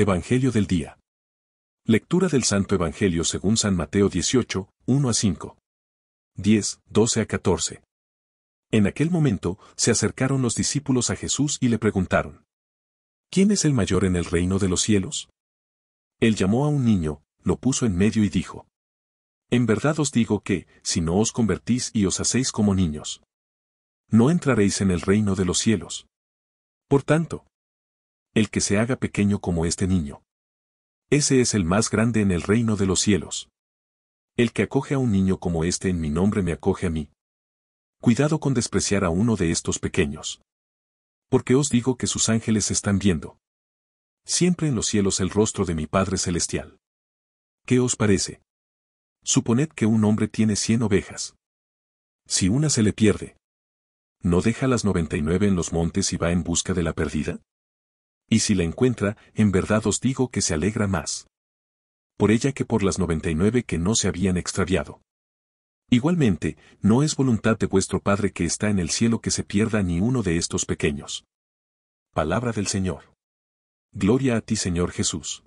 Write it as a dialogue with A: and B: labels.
A: Evangelio del Día. Lectura del Santo Evangelio según San Mateo 18, 1 a 5. 10, 12 a 14. En aquel momento, se acercaron los discípulos a Jesús y le preguntaron. ¿Quién es el mayor en el reino de los cielos? Él llamó a un niño, lo puso en medio y dijo. En verdad os digo que, si no os convertís y os hacéis como niños, no entraréis en el reino de los cielos. Por tanto, el que se haga pequeño como este niño. Ese es el más grande en el reino de los cielos. El que acoge a un niño como este en mi nombre me acoge a mí. Cuidado con despreciar a uno de estos pequeños. Porque os digo que sus ángeles están viendo. Siempre en los cielos el rostro de mi Padre Celestial. ¿Qué os parece? Suponed que un hombre tiene cien ovejas. Si una se le pierde, ¿no deja las noventa y nueve en los montes y va en busca de la perdida? Y si la encuentra, en verdad os digo que se alegra más por ella que por las noventa y nueve que no se habían extraviado. Igualmente, no es voluntad de vuestro Padre que está en el cielo que se pierda ni uno de estos pequeños. Palabra del Señor. Gloria a ti Señor Jesús.